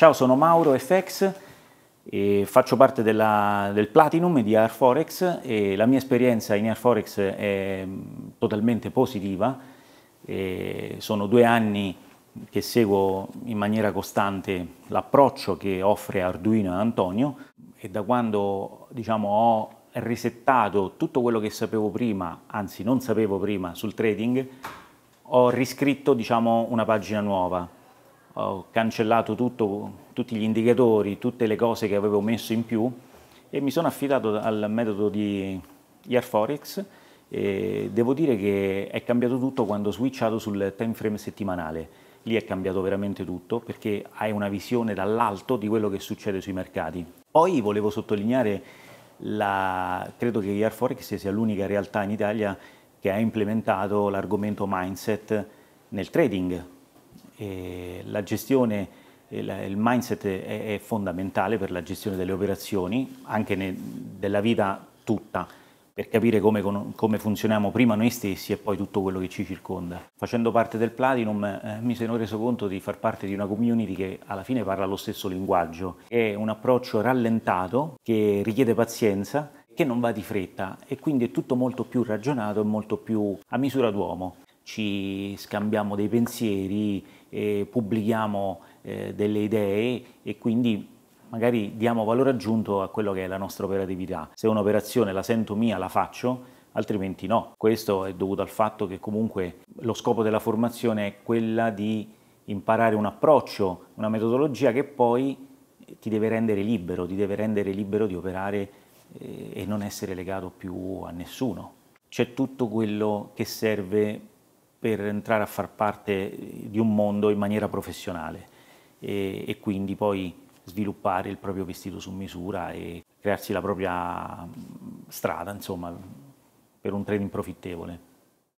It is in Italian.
Ciao, sono Mauro FX e faccio parte della, del Platinum di Airforex e la mia esperienza in Airforex è mm, totalmente positiva. E sono due anni che seguo in maniera costante l'approccio che offre Arduino e Antonio e da quando diciamo, ho resettato tutto quello che sapevo prima, anzi non sapevo prima sul trading, ho riscritto diciamo, una pagina nuova ho cancellato tutto, tutti gli indicatori, tutte le cose che avevo messo in più e mi sono affidato al metodo di Airforex e devo dire che è cambiato tutto quando ho switchato sul time frame settimanale. Lì è cambiato veramente tutto perché hai una visione dall'alto di quello che succede sui mercati. Poi volevo sottolineare, la... credo che Airforex sia l'unica realtà in Italia che ha implementato l'argomento mindset nel trading, eh, la gestione, eh, il mindset è, fondamentale per la gestione delle operazioni, anche della vita tutta, per capire come, come, funzioniamo prima noi stessi e poi tutto quello che ci circonda. Facendo parte del Platinum eh, mi sono reso conto di far parte di una community che alla fine parla lo stesso linguaggio. È un approccio rallentato che richiede pazienza, che non va di fretta e quindi è tutto molto più ragionato e molto più a misura d'uomo ci scambiamo dei pensieri, eh, pubblichiamo eh, delle idee e quindi magari diamo valore aggiunto a quello che è la nostra operatività. Se un'operazione la sento mia, la faccio, altrimenti no. Questo è dovuto al fatto che comunque lo scopo della formazione è quella di imparare un approccio, una metodologia che poi ti deve rendere libero, ti deve rendere libero di operare eh, e non essere legato più a nessuno. C'è tutto quello che serve per entrare a far parte di un mondo in maniera professionale e, e quindi poi sviluppare il proprio vestito su misura e crearsi la propria mm, strada, insomma, per un trading profittevole.